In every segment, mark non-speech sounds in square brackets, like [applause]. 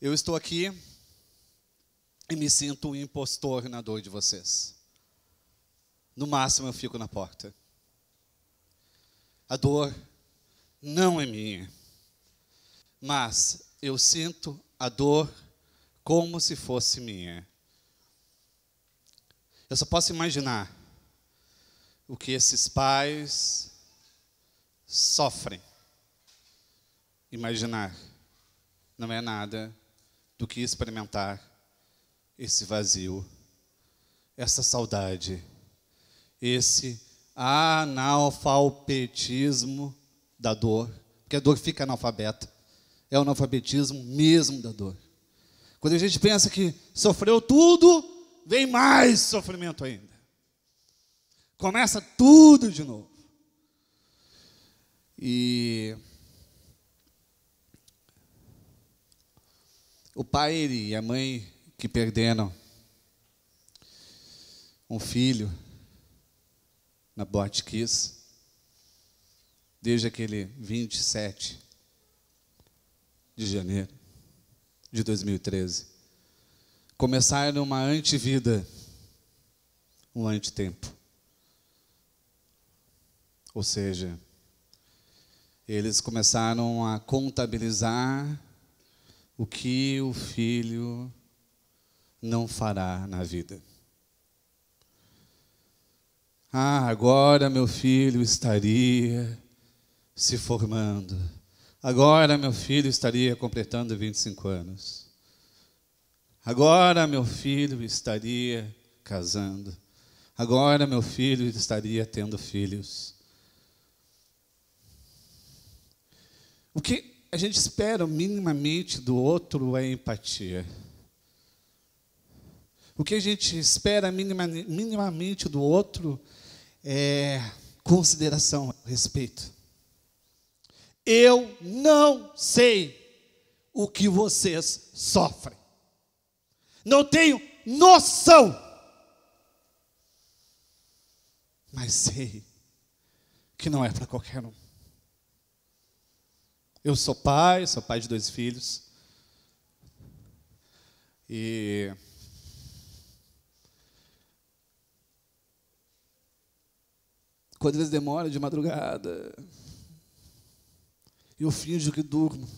Eu estou aqui e me sinto um impostor na dor de vocês. No máximo eu fico na porta. A dor não é minha, mas eu sinto a dor como se fosse minha. Eu só posso imaginar o que esses pais sofrem. Imaginar não é nada do que experimentar esse vazio, essa saudade, esse analfabetismo da dor, porque a dor fica analfabeta, é o analfabetismo mesmo da dor. Quando a gente pensa que sofreu tudo, vem mais sofrimento ainda. Começa tudo de novo. E o pai e a mãe que perderam um filho na Boate Kiss, desde aquele 27 de janeiro de 2013. Começaram uma antivida, um antitempo. Ou seja, eles começaram a contabilizar o que o filho não fará na vida. Ah, agora meu filho estaria se formando. Agora meu filho estaria completando 25 anos. Agora meu filho estaria casando. Agora meu filho estaria tendo filhos. O que a gente espera minimamente do outro é empatia. O que a gente espera minima, minimamente do outro é consideração, respeito. Eu não sei o que vocês sofrem. Não tenho noção. Mas sei que não é para qualquer um. Eu sou pai, sou pai de dois filhos. E quando eles demoram de madrugada, eu finjo que durmo.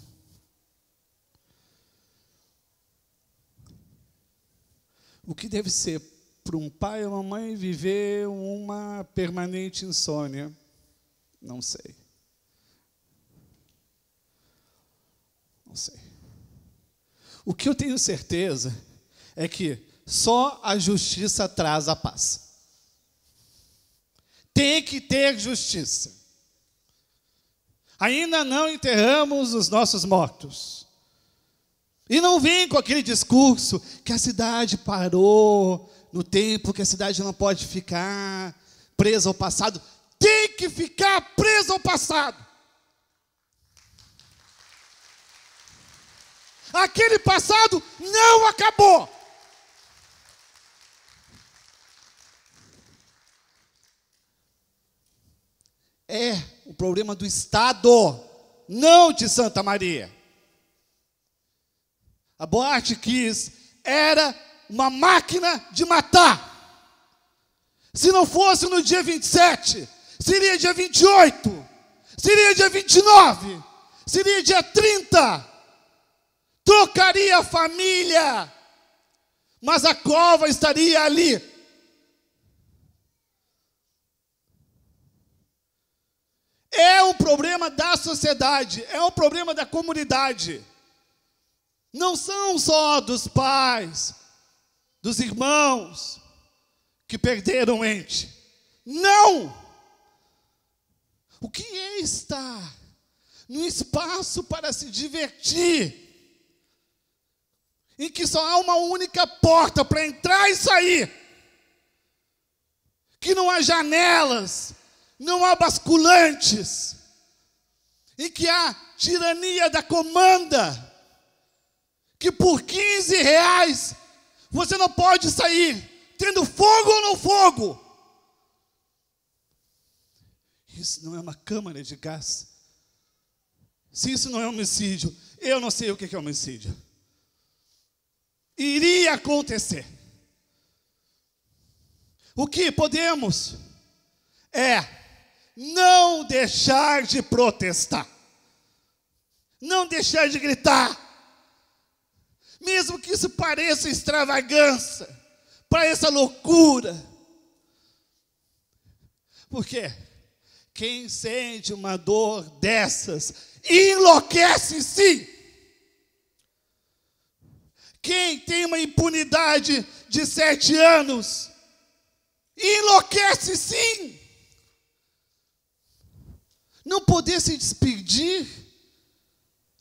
O que deve ser para um pai e uma mãe viver uma permanente insônia? Não sei. Não sei. O que eu tenho certeza é que só a justiça traz a paz. Tem que ter justiça. Ainda não enterramos os nossos mortos. E não vem com aquele discurso que a cidade parou no tempo, que a cidade não pode ficar presa ao passado. Tem que ficar presa ao passado. Aquele passado não acabou. É o problema do Estado, não de Santa Maria. A boate Kiss era uma máquina de matar. Se não fosse no dia 27, seria dia 28, seria dia 29, seria dia 30 tocaria a família, mas a cova estaria ali. É um problema da sociedade, é um problema da comunidade. Não são só dos pais, dos irmãos que perderam o ente. Não! O que é estar num espaço para se divertir? em que só há uma única porta para entrar e sair, que não há janelas, não há basculantes, em que há tirania da comanda, que por 15 reais você não pode sair, tendo fogo ou não fogo. Isso não é uma câmara de gás. Se isso não é homicídio, eu não sei o que é homicídio iria acontecer. O que podemos é não deixar de protestar, não deixar de gritar, mesmo que isso pareça extravagância, pareça loucura. Porque quem sente uma dor dessas enlouquece sim. Quem tem uma impunidade de sete anos enlouquece sim. Não poder se despedir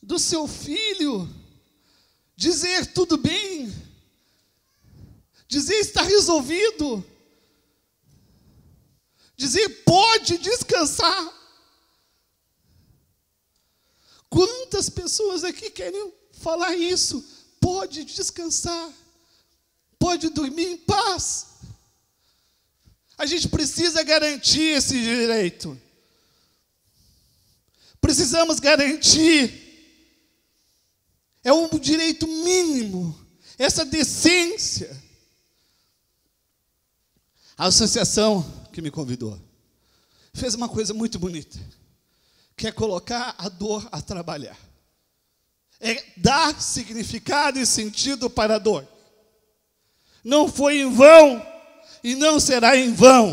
do seu filho, dizer tudo bem, dizer está resolvido, dizer pode descansar. Quantas pessoas aqui querem falar isso? pode descansar, pode dormir em paz. A gente precisa garantir esse direito. Precisamos garantir. É um direito mínimo, essa decência. A associação que me convidou fez uma coisa muito bonita, que é colocar a dor a trabalhar é dar significado e sentido para a dor. Não foi em vão e não será em vão.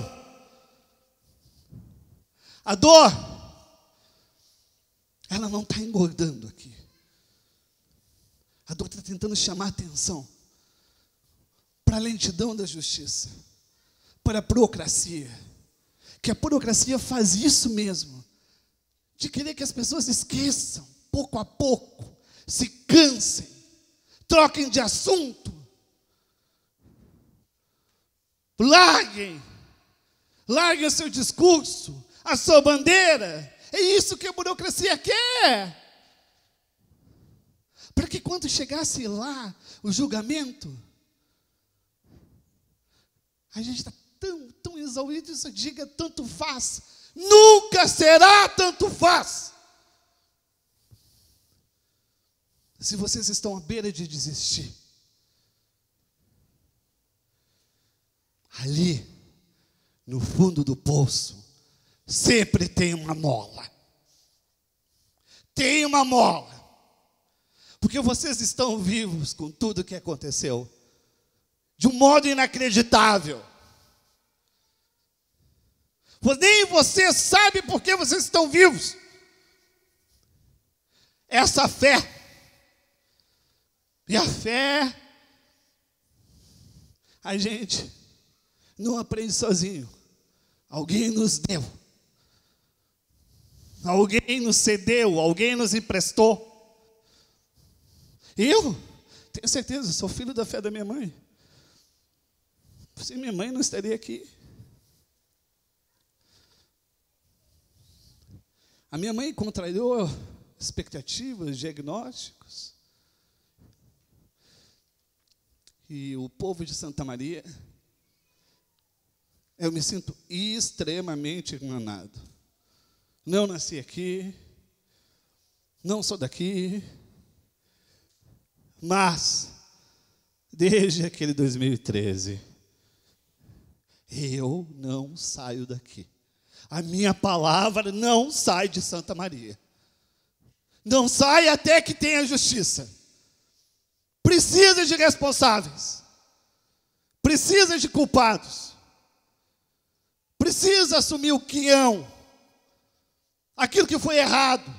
A dor, ela não está engordando aqui. A dor está tentando chamar atenção para a lentidão da justiça, para a burocracia. Que a burocracia faz isso mesmo, de querer que as pessoas esqueçam, pouco a pouco, se cansem, troquem de assunto, larguem, larguem o seu discurso, a sua bandeira. É isso que a burocracia quer. Para que quando chegasse lá o julgamento, a gente está tão, tão exaurido, isso diga tanto faz. Nunca será tanto faz. se vocês estão à beira de desistir, ali, no fundo do poço, sempre tem uma mola. Tem uma mola. Porque vocês estão vivos com tudo o que aconteceu, de um modo inacreditável. Nem você sabe por que vocês estão vivos. Essa fé e a fé, a gente não aprende sozinho. Alguém nos deu. Alguém nos cedeu, alguém nos emprestou. Eu tenho certeza, sou filho da fé da minha mãe. Se minha mãe não estaria aqui. A minha mãe contraiu expectativas, diagnósticos. e o povo de Santa Maria, eu me sinto extremamente enganado. Não nasci aqui, não sou daqui, mas desde aquele 2013 eu não saio daqui. A minha palavra não sai de Santa Maria. Não sai até que tenha justiça precisa de responsáveis, precisa de culpados, precisa assumir o quinhão, aquilo que foi errado.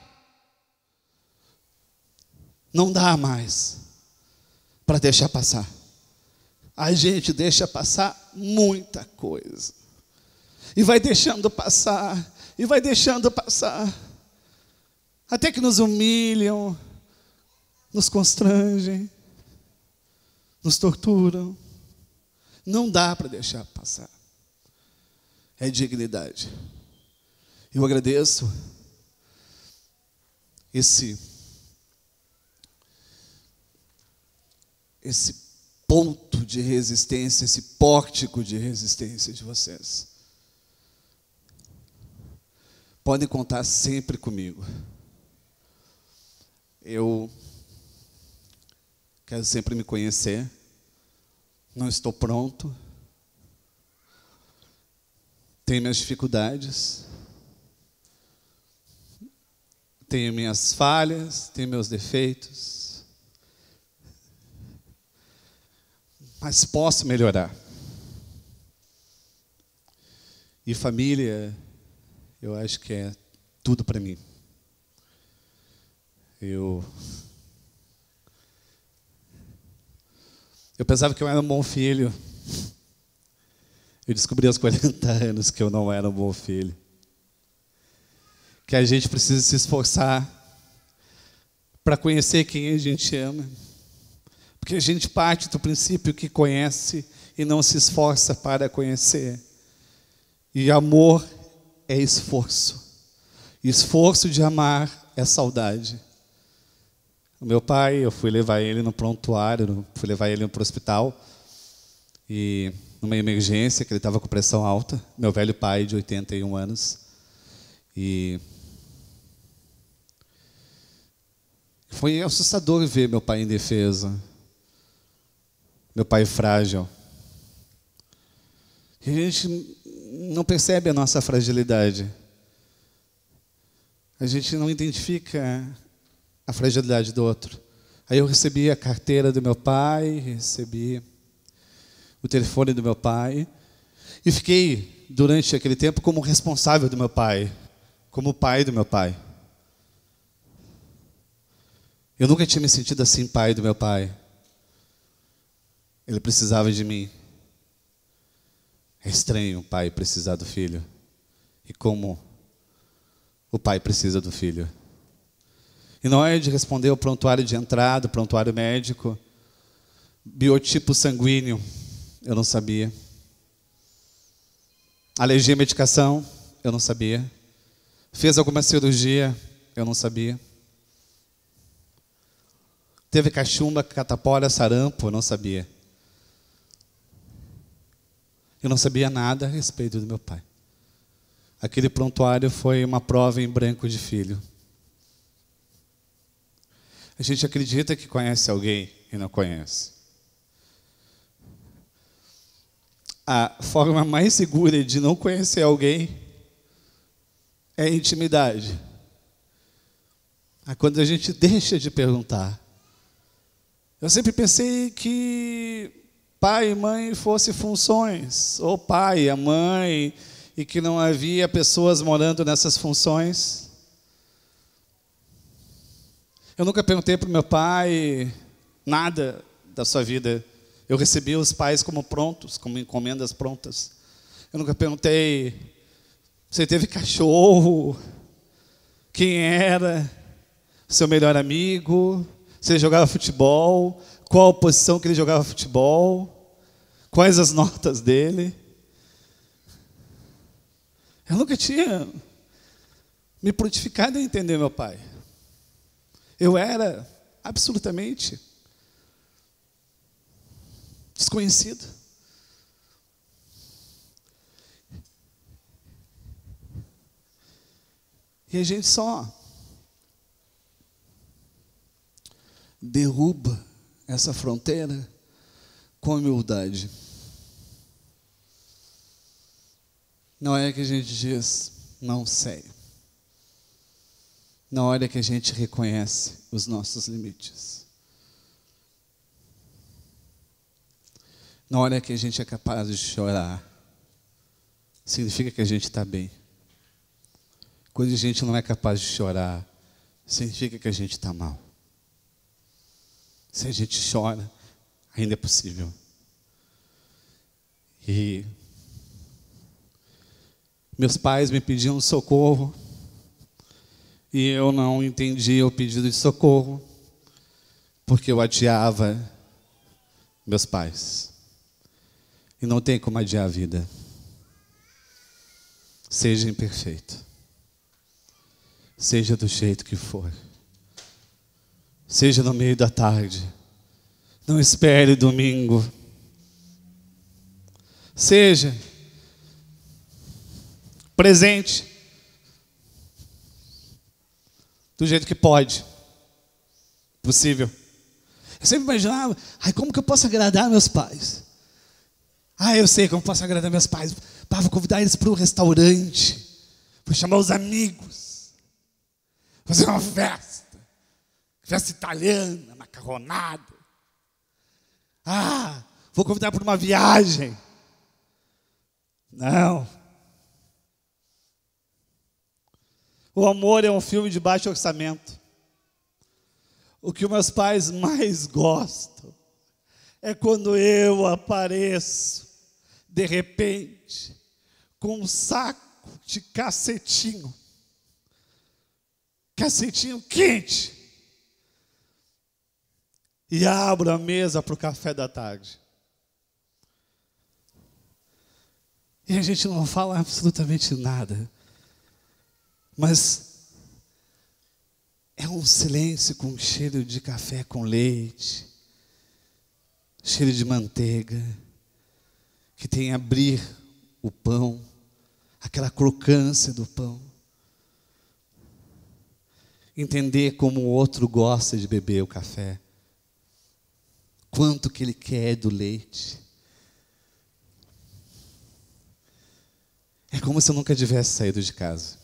Não dá mais para deixar passar. A gente deixa passar muita coisa. E vai deixando passar, e vai deixando passar. Até que nos humilham, nos constrangem, nos torturam. Não dá para deixar passar. É dignidade. Eu agradeço esse esse ponto de resistência, esse pórtico de resistência de vocês. Podem contar sempre comigo. Eu Quero sempre me conhecer. Não estou pronto. Tenho minhas dificuldades. Tenho minhas falhas, tenho meus defeitos. Mas posso melhorar. E família, eu acho que é tudo para mim. Eu Eu pensava que eu era um bom filho. Eu descobri aos 40 [laughs] anos que eu não era um bom filho. Que a gente precisa se esforçar para conhecer quem a gente ama. Porque a gente parte do princípio que conhece e não se esforça para conhecer. E amor é esforço. Esforço de amar é saudade o meu pai, eu fui levar ele no prontuário, fui levar ele para o hospital. E numa emergência, que ele estava com pressão alta, meu velho pai de 81 anos. E foi assustador ver meu pai em defesa. Meu pai frágil. E a gente não percebe a nossa fragilidade. A gente não identifica a fragilidade do outro. Aí eu recebi a carteira do meu pai, recebi o telefone do meu pai e fiquei durante aquele tempo como responsável do meu pai, como pai do meu pai. Eu nunca tinha me sentido assim pai do meu pai. Ele precisava de mim. É estranho o pai precisar do filho. E como o pai precisa do filho. E na hora é de responder o prontuário de entrada, o prontuário médico, biotipo sanguíneo, eu não sabia. Alergia à medicação, eu não sabia. Fez alguma cirurgia, eu não sabia. Teve cachumba, catapora, sarampo, eu não sabia. Eu não sabia nada a respeito do meu pai. Aquele prontuário foi uma prova em branco de filho. A gente acredita que conhece alguém e não conhece. A forma mais segura de não conhecer alguém é a intimidade. É quando a gente deixa de perguntar. Eu sempre pensei que pai e mãe fossem funções, ou pai e a mãe, e que não havia pessoas morando nessas funções. Eu nunca perguntei para o meu pai nada da sua vida. Eu recebi os pais como prontos, como encomendas prontas. Eu nunca perguntei: você teve cachorro? Quem era? Seu melhor amigo? Se ele jogava futebol? Qual a posição que ele jogava futebol? Quais as notas dele? Eu nunca tinha me prontificado a entender meu pai. Eu era absolutamente desconhecido. E a gente só derruba essa fronteira com humildade. Não é que a gente diz, não sei na hora que a gente reconhece os nossos limites. Na hora que a gente é capaz de chorar, significa que a gente está bem. Quando a gente não é capaz de chorar, significa que a gente está mal. Se a gente chora, ainda é possível. E meus pais me pediam socorro e eu não entendia o pedido de socorro, porque eu adiava meus pais. E não tem como adiar a vida. Seja imperfeito. Seja do jeito que for. Seja no meio da tarde. Não espere domingo. Seja presente. do jeito que pode. Possível. Eu sempre imaginava, ai, como que eu posso agradar meus pais? Ah, eu sei como posso agradar meus pais. Pá, vou convidar eles para um restaurante. Vou chamar os amigos. Fazer uma festa. Festa italiana, macarronada. Ah, vou convidar para uma viagem. Não, O amor é um filme de baixo orçamento. O que meus pais mais gostam é quando eu apareço, de repente, com um saco de cacetinho. Cacetinho quente. E abro a mesa para o café da tarde. E a gente não fala absolutamente nada. Mas é um silêncio com cheiro de café com leite, cheiro de manteiga, que tem abrir o pão, aquela crocância do pão. Entender como o outro gosta de beber o café, quanto que ele quer do leite. É como se eu nunca tivesse saído de casa.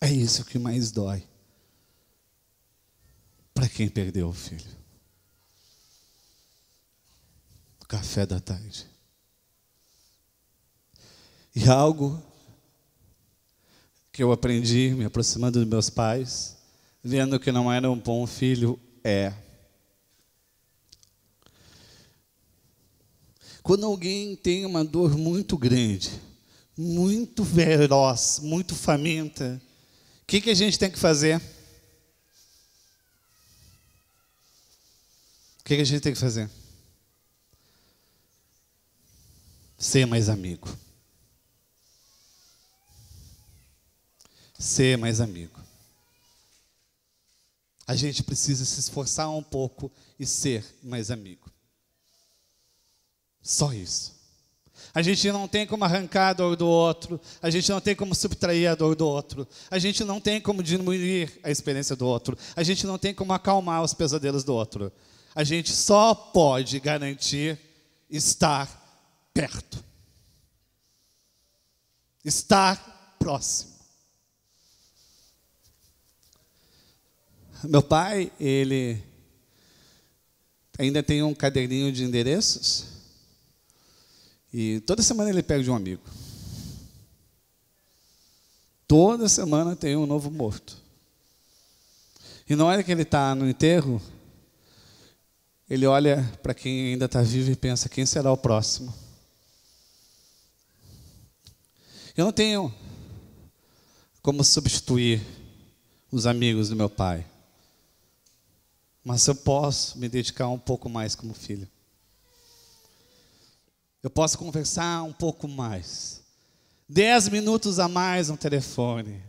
É isso que mais dói para quem perdeu o filho. Café da tarde. E algo que eu aprendi me aproximando dos meus pais, vendo que não era um bom filho, é. Quando alguém tem uma dor muito grande, muito veloz, muito faminta, que, que a gente tem que fazer? O que, que a gente tem que fazer? Ser mais amigo. Ser mais amigo. A gente precisa se esforçar um pouco e ser mais amigo. Só isso. A gente não tem como arrancar a dor do outro, a gente não tem como subtrair a dor do outro, a gente não tem como diminuir a experiência do outro, a gente não tem como acalmar os pesadelos do outro. A gente só pode garantir estar perto, estar próximo. Meu pai, ele ainda tem um caderninho de endereços e toda semana ele pega de um amigo. Toda semana tem um novo morto. E na hora que ele está no enterro, ele olha para quem ainda está vivo e pensa: quem será o próximo? Eu não tenho como substituir os amigos do meu pai, mas eu posso me dedicar um pouco mais como filho. Eu posso conversar um pouco mais. Dez minutos a mais no telefone.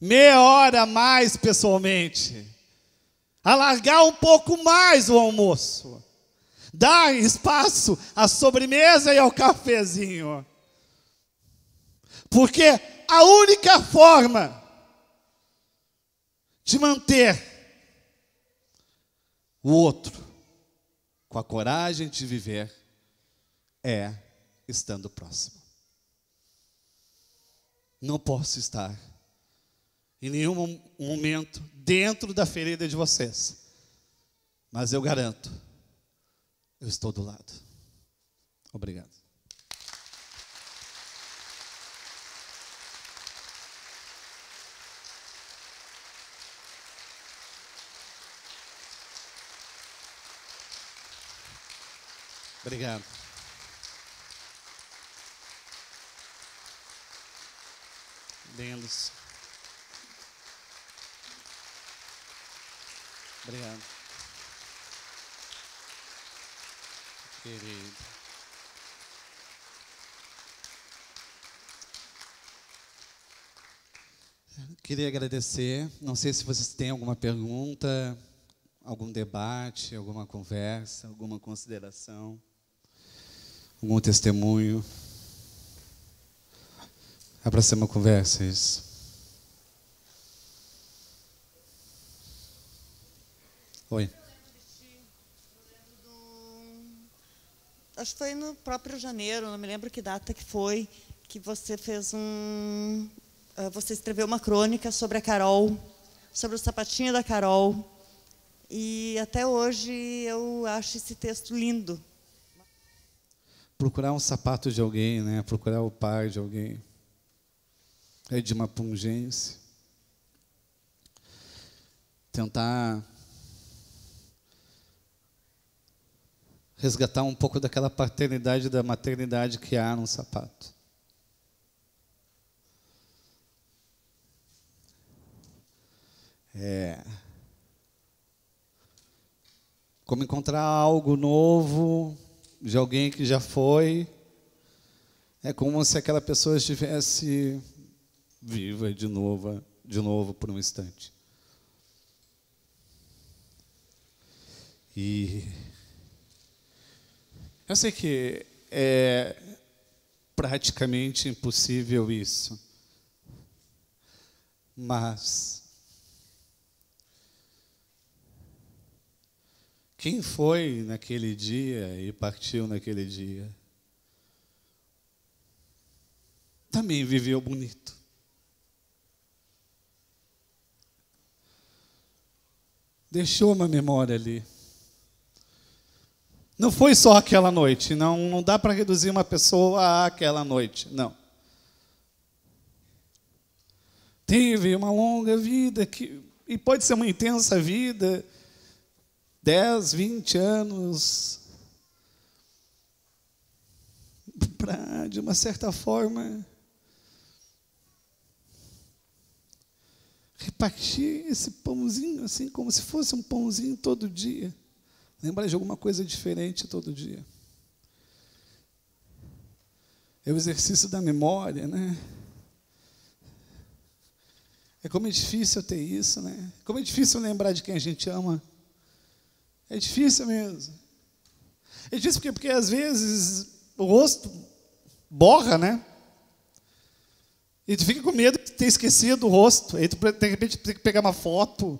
Meia hora a mais pessoalmente. Alargar um pouco mais o almoço. Dar espaço à sobremesa e ao cafezinho. Porque a única forma de manter o outro com a coragem de viver é estando próximo. Não posso estar em nenhum momento dentro da ferida de vocês, mas eu garanto, eu estou do lado. Obrigado. Obrigado. adendos. Obrigado. Querido. Queria agradecer. Não sei se vocês têm alguma pergunta, algum debate, alguma conversa, alguma consideração, algum testemunho. A próxima conversa, isso. Oi. acho que foi no próprio janeiro, não me lembro que data que foi, que você fez um. Eh, você escreveu uma crônica sobre a Carol, sobre o sapatinho da Carol. E até hoje eu acho esse texto lindo. Procurar um sapato de alguém, né? procurar o pai de alguém é de uma pungência. Tentar resgatar um pouco daquela paternidade da maternidade que há no sapato. É. Como encontrar algo novo de alguém que já foi. É como se aquela pessoa estivesse viva de novo, de novo por um instante. E eu sei que é praticamente impossível isso, mas quem foi naquele dia e partiu naquele dia também viveu bonito. deixou uma memória ali. Não foi só aquela noite, não, não dá para reduzir uma pessoa àquela noite, não. Teve uma longa vida, que, e pode ser uma intensa vida, 10, 20 anos, para, de uma certa forma, repartir esse pãozinho, assim, como se fosse um pãozinho todo dia. Lembrar de alguma coisa diferente todo dia. É o exercício da memória, né? É como é difícil ter isso, né? Como é difícil lembrar de quem a gente ama. É difícil mesmo. É difícil porque, porque às vezes o rosto borra, né? E tu fica com medo de ter esquecido o rosto. Aí tu, de repente, tem que pegar uma foto.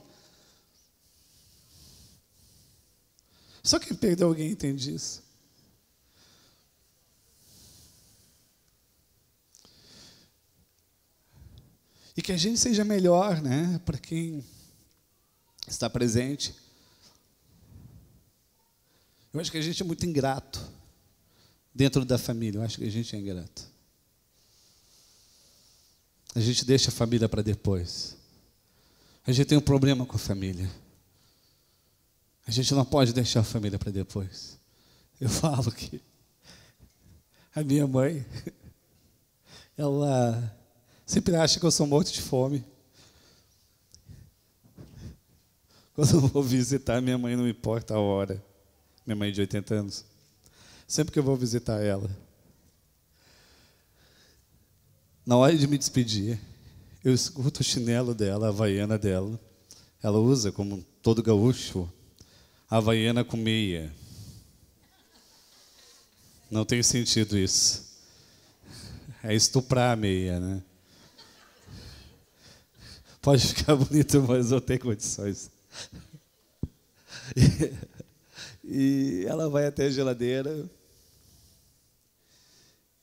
Só quem perdeu alguém entende isso. E que a gente seja melhor, né, para quem está presente. Eu acho que a gente é muito ingrato dentro da família. Eu acho que a gente é ingrato. A gente deixa a família para depois. A gente tem um problema com a família. A gente não pode deixar a família para depois. Eu [laughs] falo que a minha mãe, ela sempre acha que eu sou morto de fome. Quando eu vou visitar minha mãe, não importa a hora. Minha mãe é de 80 anos. Sempre que eu vou visitar ela, na hora de me despedir, eu escuto o chinelo dela, a vaiana dela. Ela usa, como todo gaúcho, a vaiana com meia. Não tem sentido isso. É estuprar a meia, né? Pode ficar bonito, mas não tenho condições. e ela vai até a geladeira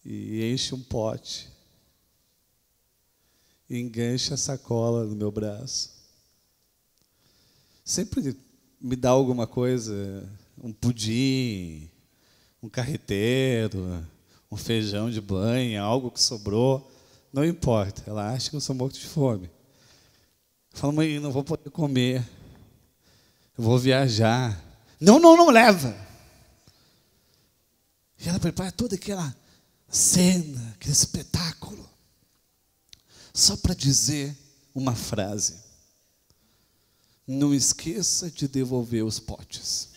e enche um pote engancha a sacola no meu braço. Sempre me dá alguma coisa, um pudim, um carreteiro, um feijão de banha, algo que sobrou, não importa, ela acha que eu sou morto de fome. Fala, mãe, não vou poder comer, eu vou viajar. Não, não, não leva. E ela prepara toda aquela cena, aquele espetáculo só para dizer uma frase. Não esqueça de devolver os potes.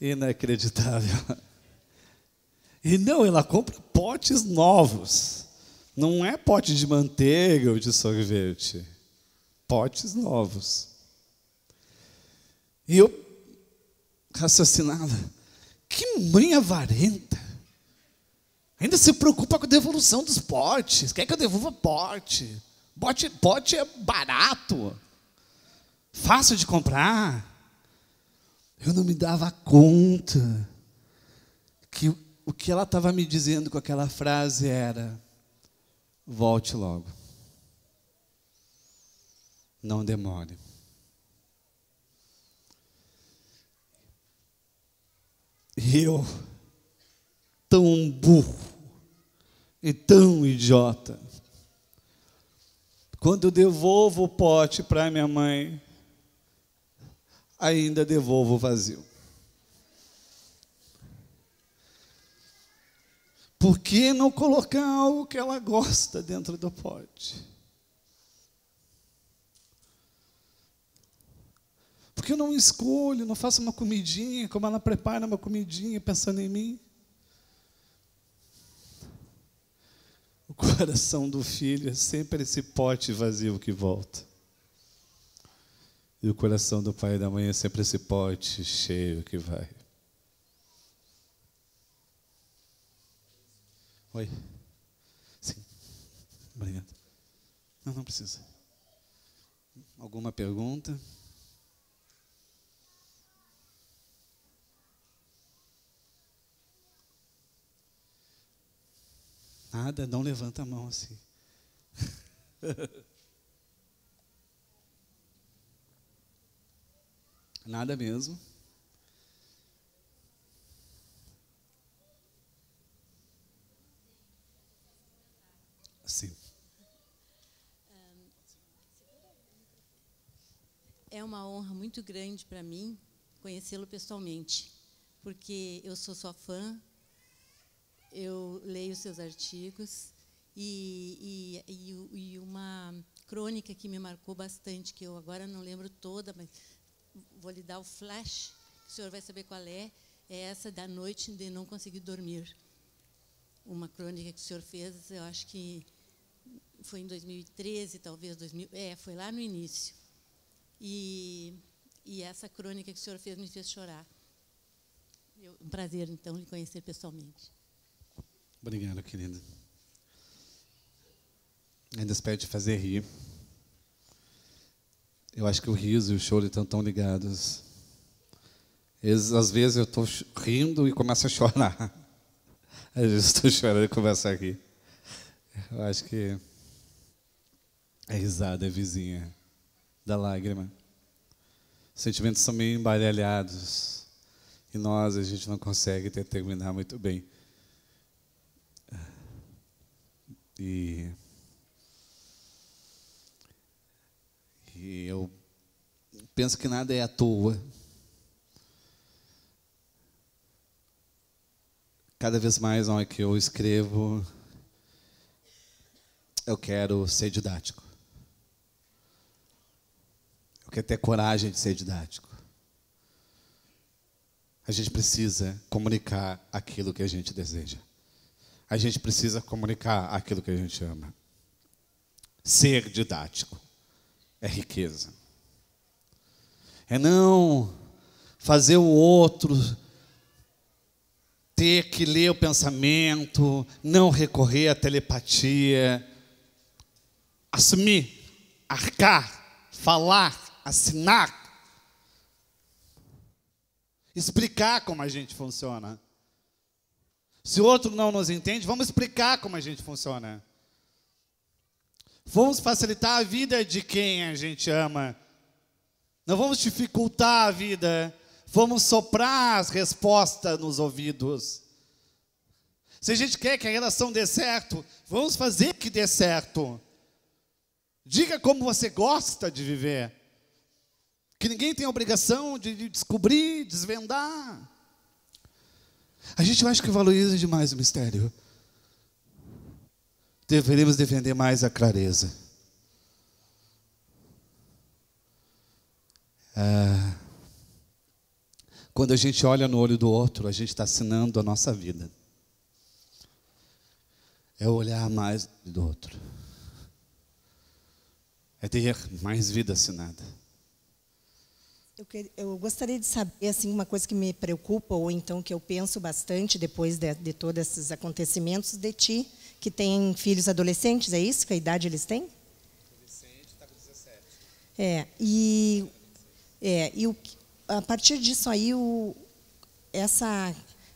Inacreditável. E não, ela compra potes novos. Não é pote de manteiga ou de sorvete. Potes novos. E eu raciocinava, que mãe avarenta. Ainda se preocupa com a devolução dos potes. Quer que eu devolva pote? Pote, pote é barato. Fácil de comprar. Eu não me dava conta que o que ela estava me dizendo com aquela frase era: volte logo. Não demore. eu, tão burro e tão idiota. Quando eu devolvo o pote para minha mãe, ainda devolvo o vazio. Por que não colocar algo que ela gosta dentro do pote? Porque eu não escolho, não faço uma comidinha, como ela prepara uma comidinha pensando em mim. O coração do filho é sempre esse pote vazio que volta. E o coração do pai e da mãe é sempre esse pote cheio que vai. Oi. Sim. Obrigado. Não, não precisa. Alguma pergunta? Nada, não levanta a mão assim. [laughs] Nada mesmo. Sim. É uma honra muito grande para mim conhecê-lo pessoalmente, porque eu sou sua fã, eu leio seus artigos e, e, e, uma crônica que me marcou bastante, que eu agora não lembro toda, mas vou lhe dar o flash, o senhor vai saber qual é, é essa da noite de não conseguir dormir. Uma crônica que o senhor fez, eu acho que foi em 2013, talvez, 2000, é, foi lá no início. E, e essa crônica que o senhor fez me fez chorar. Eu, um prazer, então, lhe conhecer pessoalmente. Obrigado, querida. Ainda espero te fazer rir. Eu acho que o riso e o choro estão tão ligados. às vezes eu estou rindo e começo a chorar. [laughs] Às vezes estou chorando e começo a rir. Eu acho que a risada é vizinha da lágrima. Os sentimentos são meio embaralhados. E nós, a gente não consegue determinar muito bem E, e eu penso que nada é à toa. Cada vez mais, na hora que eu escrevo, eu quero ser didático. Eu quero ter coragem de ser didático. A gente precisa comunicar aquilo que a gente deseja a gente precisa comunicar aquilo que a gente ama. Ser didático é riqueza. É não fazer o outro ter que ler o pensamento, não recorrer à telepatia, assumir, arcar, falar, assinar, explicar como a gente funciona. Se o outro não nos entende, vamos explicar como a gente funciona. Vamos facilitar a vida de quem a gente ama. Não vamos dificultar a vida. Vamos soprar as respostas nos ouvidos. Se a gente quer que a relação dê certo, vamos fazer que dê certo. Diga como você gosta de viver. Que ninguém tem a obrigação de descobrir, desvendar. A gente acha que valoriza demais o mistério. Deveríamos defender mais a clareza. É, quando a gente olha no olho do outro, a gente está assinando a nossa vida. É olhar mais do outro. É ter mais vida assinada. Eu, que, eu, gostaria de saber assim uma coisa que me preocupa ou então que eu penso bastante depois de, de todos esses acontecimentos de ti, que tem filhos adolescentes, é isso? Que idade eles têm? Adolescente está com 17. É e é e o, a partir disso aí o, essa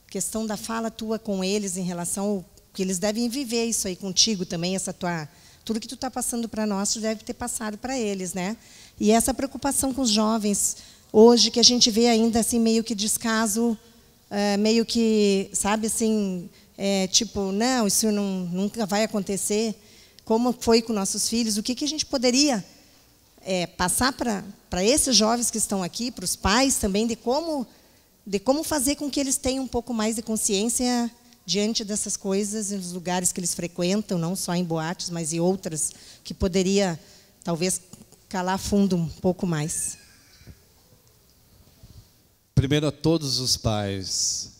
questão da fala tua com eles em relação ao que eles devem viver isso aí contigo também essa tua tudo que tu está passando para nós tu deve ter passado para eles, né? E essa preocupação com os jovens hoje que a gente vê ainda assim meio que descaso, é, meio que, sabe assim, é, tipo, não, isso não, nunca vai acontecer. Como foi com nossos filhos? O que, que a gente poderia é, passar para esses jovens que estão aqui, para os pais também, de como, de como fazer com que eles tenham um pouco mais de consciência diante dessas coisas, nos lugares que eles frequentam, não só em boates, mas em outras, que poderia talvez calar fundo um pouco mais. Primeiro a todos os pais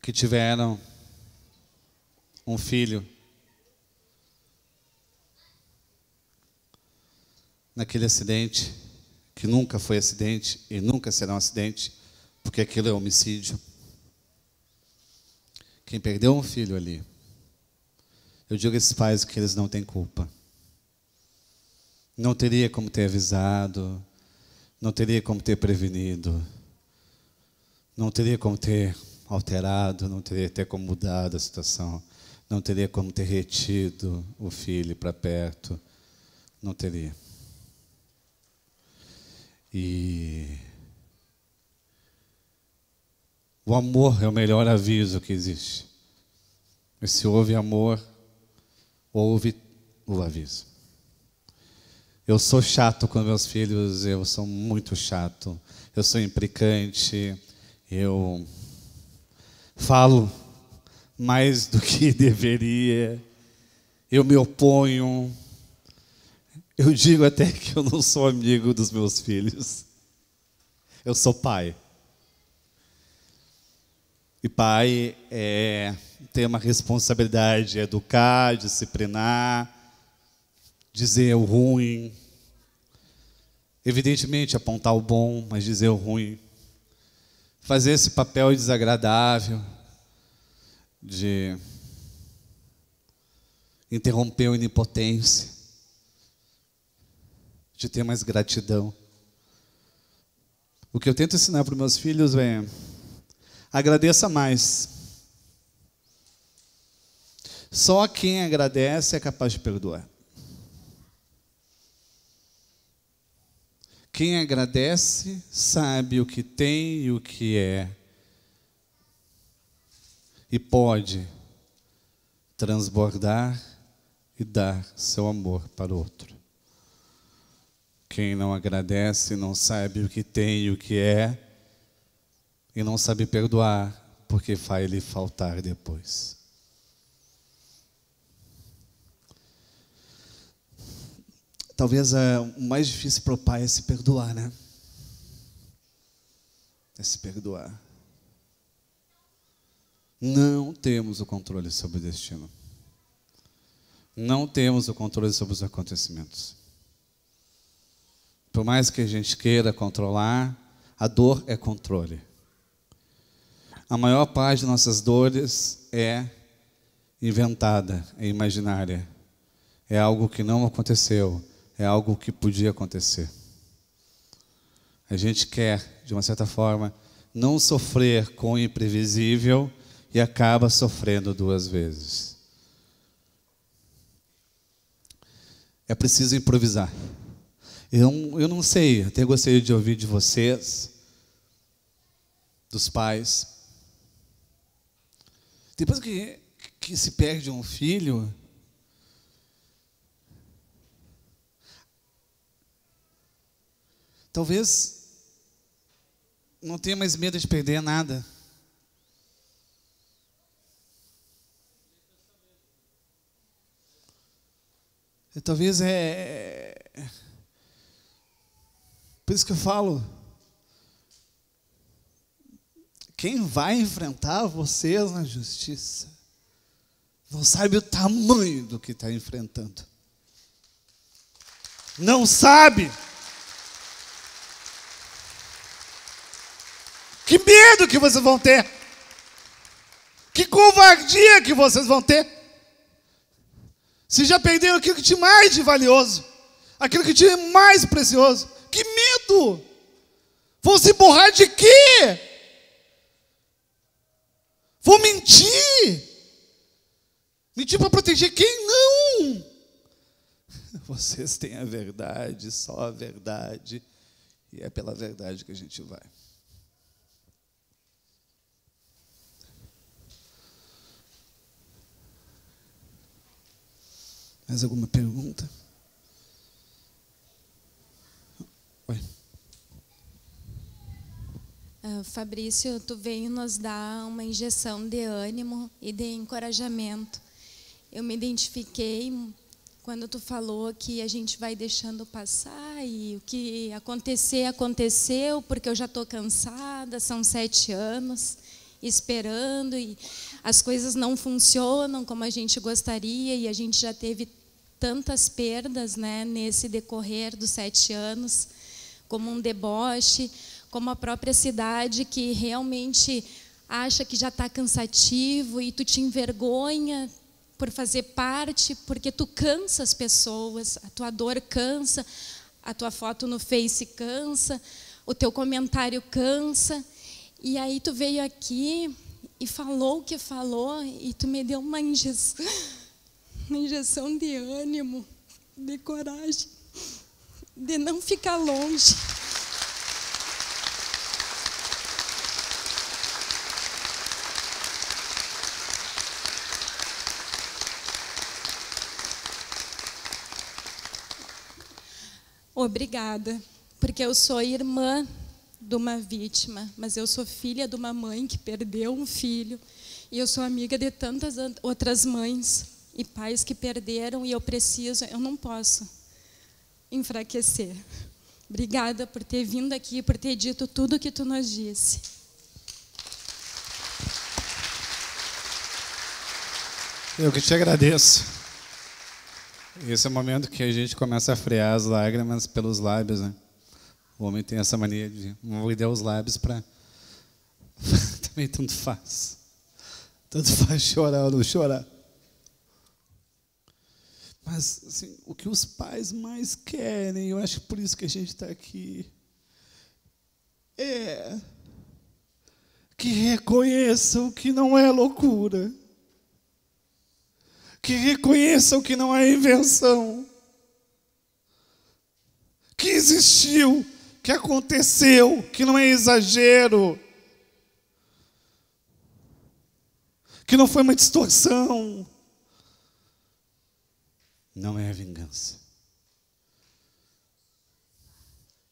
que tiveram um filho naquele acidente, que nunca foi acidente e nunca será um acidente, porque aquilo é homicídio. Quem perdeu um filho ali, eu digo a esses pais que eles não têm culpa. Não teria como ter avisado, não teria como ter prevenido. Não teria como ter alterado, não teria ter como mudado a situação. Não teria como ter retido o filho para perto. Não teria. E o amor é o melhor aviso que existe. E se houve amor, houve o aviso. Eu sou chato com meus filhos, eu sou muito chato. Eu sou implicante, eu falo mais do que [laughs] deveria, eu me oponho. Eu digo até que eu não sou amigo dos meus filhos. Eu sou pai. E pai é, ter uma responsabilidade educar, disciplinar, dizer é o ruim, evidentemente apontar o bom, mas dizer é o ruim, fazer esse papel desagradável de interromper a onipotência, de ter mais gratidão. O que eu tento ensinar para os meus filhos é agradeça mais. Só quem agradece é capaz de perdoar. Quem agradece sabe o que tem e o que é, e pode transbordar e dar seu amor para o outro. Quem não agradece não sabe o que tem e o que é, e não sabe perdoar, porque vai lhe faltar depois. Talvez é, o mais difícil para o pai é se perdoar, né? É se perdoar. Não temos o controle sobre o destino. Não temos o controle sobre os acontecimentos. Por mais que a gente queira controlar, a dor é controle. A maior parte de nossas dores é inventada, é imaginária. É algo que não aconteceu, é algo que podia acontecer. A gente quer, de uma certa forma, não sofrer com o imprevisível e acaba sofrendo duas vezes. É preciso improvisar. Eu, eu não sei, até gostaria de ouvir de vocês, dos pais. Depois que, que se perde um filho, Talvez não tenha mais medo de perder nada. E é, talvez é, é, é. Por isso que eu falo. Quem vai enfrentar vocês na justiça não sabe o tamanho do que está enfrentando. Não sabe. Que medo que vocês vão ter. Que covardia que vocês vão ter. Se já perderam aquilo que tinha mais de valioso, aquilo que tinha mais precioso. Que medo! Vão se borrar de quê? Vão mentir. Mentir para proteger quem? Não! [laughs] Vocês têm a verdade, só a verdade, e é pela verdade que a gente vai. Mais alguma pergunta? Oi. Uh, Fabrício, tu veio nos dar uma injeção de ânimo e de encorajamento. Eu me identifiquei quando tu falou que a gente vai deixando passar e o que acontecer, aconteceu, porque eu já estou cansada, são sete anos esperando e as coisas não funcionam como a gente gostaria e a gente já teve tantas perdas né, nesse decorrer dos sete anos, como um deboche, como a própria cidade que realmente acha que já está cansativo e tu te envergonha por fazer parte, porque tu cansa as pessoas, a tua dor cansa, a tua foto no Face cansa, o teu comentário cansa. E aí tu veio aqui e falou o que falou e tu me deu uma injeção [laughs] uma injeção de ânimo, de coragem, de não ficar longe. Obrigada, porque eu sou irmã de uma vítima, mas eu sou filha de uma mãe que perdeu um filho e eu sou amiga de tantas outras mães e pais que perderam e eu preciso, eu não posso enfraquecer. Obrigada por ter vindo aqui, por ter dito tudo o que tu nos disse. Eu que te agradeço. Esse é o momento que a gente começa a frear as lágrimas pelos lábios, né? O homem tem essa mania de molhar os lábios para [laughs] também tanto faz. Tanto faz chorar ou não chorar. Mas assim, o que os pais mais querem, eu acho por isso que a gente está aqui, é que reconheçam que não é loucura, que reconheçam que não é invenção, que existiu, que aconteceu, que não é exagero, que não foi uma distorção não é vingança,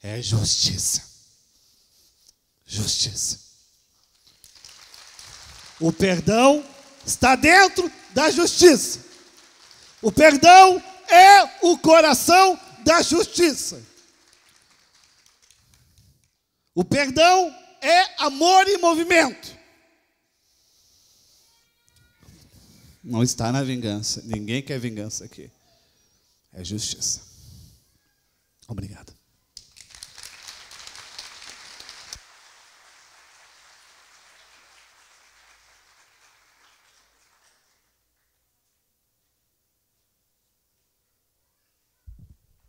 é justiça. Justiça. O perdão está dentro da justiça. O perdão é o coração da justiça. O perdão é amor em movimento. Não está na vingança. Ninguém quer vingança aqui é justiça. Obrigado.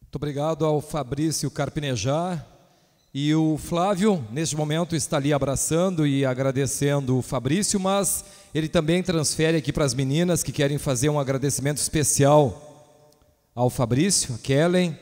Muito obrigado ao Fabrício Carpinejar e o Flávio, neste momento, está ali abraçando e agradecendo o Fabrício, mas ele também transfere aqui para as meninas que querem fazer um agradecimento especial ao Fabrício, a Kellen.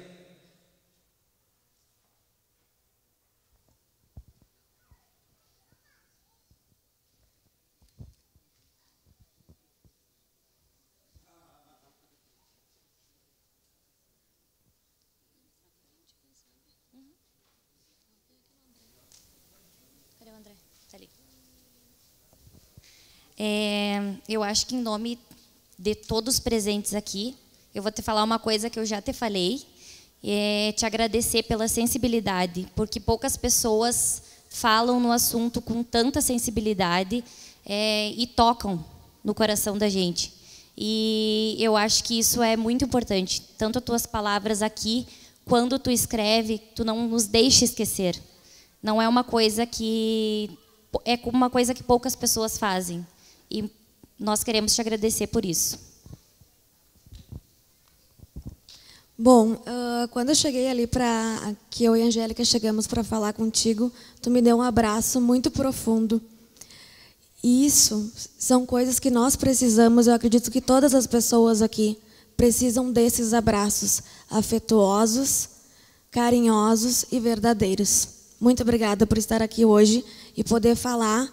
Tá é, eu acho que em nome de todos os presentes aqui, eu vou te falar uma coisa que eu já te falei, é te agradecer pela sensibilidade, porque poucas pessoas falam no assunto com tanta sensibilidade é, e tocam no coração da gente. E eu acho que isso é muito importante. Tanto as tuas palavras aqui, quando tu escreve, tu não nos deixa esquecer. Não é uma coisa que é uma coisa que poucas pessoas fazem. E nós queremos te agradecer por isso. Bom, uh, quando eu cheguei ali para que eu e a Angélica chegamos para falar contigo, tu me deu um abraço muito profundo. E isso são coisas que nós precisamos, eu acredito que todas as pessoas aqui precisam desses abraços afetuosos, carinhosos e verdadeiros. Muito obrigada por estar aqui hoje e poder falar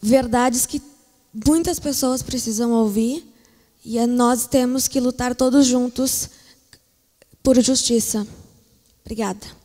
verdades que muitas pessoas precisam ouvir e é nós temos que lutar todos juntos por justiça. Obrigada.